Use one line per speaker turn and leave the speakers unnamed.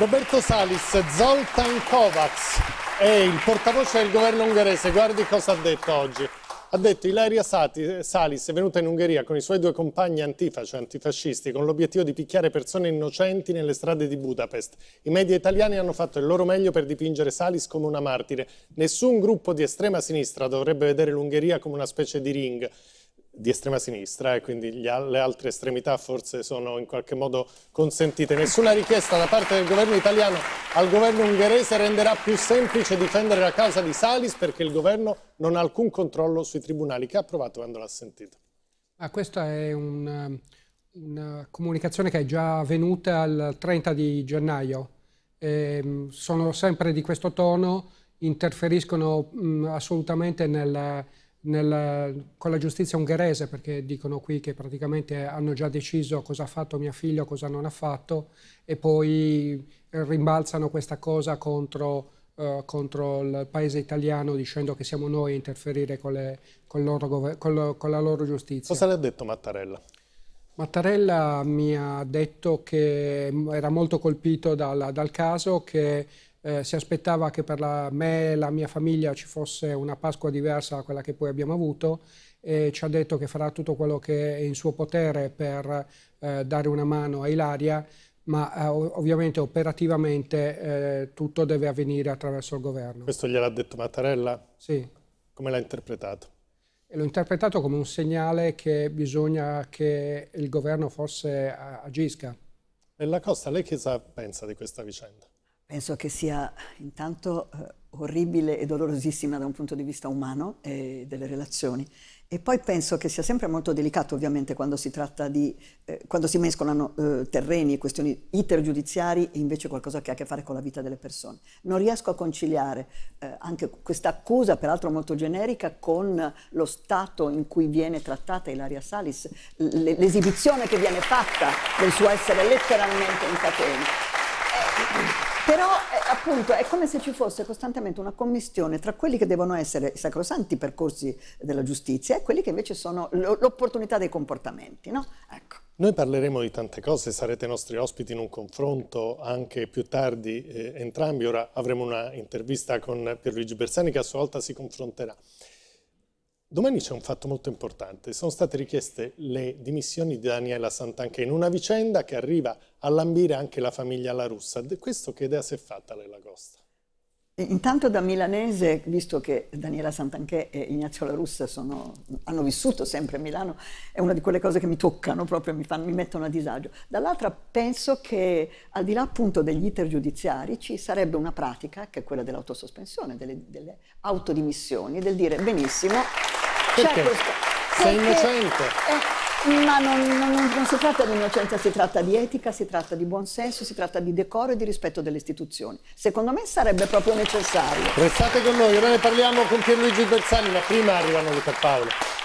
Roberto Salis, Zoltan Kovacs è il portavoce del governo ungherese, guardi cosa ha detto oggi. Ha detto Ilaria Sati, Salis è venuta in Ungheria con i suoi due compagni antifa, cioè antifascisti, con l'obiettivo di picchiare persone innocenti nelle strade di Budapest. I media italiani hanno fatto il loro meglio per dipingere Salis come una martire. Nessun gruppo di estrema sinistra dovrebbe vedere l'Ungheria come una specie di ring di estrema sinistra e quindi gli, le altre estremità forse sono in qualche modo consentite. Nessuna richiesta da parte del governo italiano al governo ungherese renderà più semplice difendere la causa di Salis perché il governo non ha alcun controllo sui tribunali che ha approvato quando l'ha sentito.
Ah, questa è un, una comunicazione che è già venuta il 30 di gennaio. Eh, sono sempre di questo tono, interferiscono mh, mm, assolutamente nel nel, con la giustizia ungherese, perché dicono qui che praticamente hanno già deciso cosa ha fatto mia figlia, cosa non ha fatto, e poi eh, rimbalzano questa cosa contro, eh, contro il paese italiano dicendo che siamo noi a interferire con, le, con, loro, con, lo, con la loro giustizia. Cosa le ha detto Mattarella? Mattarella mi ha detto che era molto colpito dal, dal caso, che eh, si aspettava che per la, me e la mia famiglia ci fosse una Pasqua diversa da quella che poi abbiamo avuto e ci ha detto che farà tutto quello che è in suo potere per eh, dare una mano a Ilaria, ma eh, ovviamente operativamente eh, tutto deve avvenire attraverso il governo.
Questo gliel'ha detto Mattarella? Sì. Come l'ha interpretato?
L'ho interpretato come un segnale che bisogna che il governo forse agisca.
E Costa, lei che cosa pensa di questa vicenda?
penso che sia intanto eh, orribile e dolorosissima da un punto di vista umano e eh, delle relazioni. E poi penso che sia sempre molto delicato, ovviamente, quando si tratta di eh, quando si mescolano eh, terreni e questioni intergiudiziari e invece qualcosa che ha a che fare con la vita delle persone. Non riesco a conciliare eh, anche questa accusa, peraltro molto generica, con lo stato in cui viene trattata Ilaria Salis, l- l'esibizione che viene fatta del suo essere letteralmente in catena. Però eh, appunto è come se ci fosse costantemente una commistione tra quelli che devono essere i sacrosanti percorsi della giustizia e quelli che invece sono l'opportunità dei comportamenti, no? Ecco.
Noi parleremo di tante cose, sarete nostri ospiti in un confronto anche più tardi eh, entrambi, ora avremo una intervista con Pierluigi Bersani che a sua volta si confronterà. Domani c'è un fatto molto importante, sono state richieste le dimissioni di Daniela Santanchè in una vicenda che arriva a lambire anche la famiglia La Russa. Questo che idea si è fatta Lella Costa?
Intanto da milanese, visto che Daniela Santanchè e Ignazio La Russa sono, hanno vissuto sempre a Milano, è una di quelle cose che mi toccano proprio, mi, fanno, mi mettono a disagio. Dall'altra penso che al di là appunto degli iter giudiziari ci sarebbe una pratica, che è quella dell'autosospensione, delle, delle autodimissioni, del dire benissimo perché? Cioè, questo,
Sei perché, innocente.
Eh, ma non, non, non, si tratta di innocenza, si tratta di etica, si tratta di buonsenso, si tratta di decoro e di rispetto delle istituzioni. Secondo me sarebbe proprio necessario.
Restate con noi, ora ne parliamo con Pierluigi Bersani, ma prima arrivano Luca e Paolo.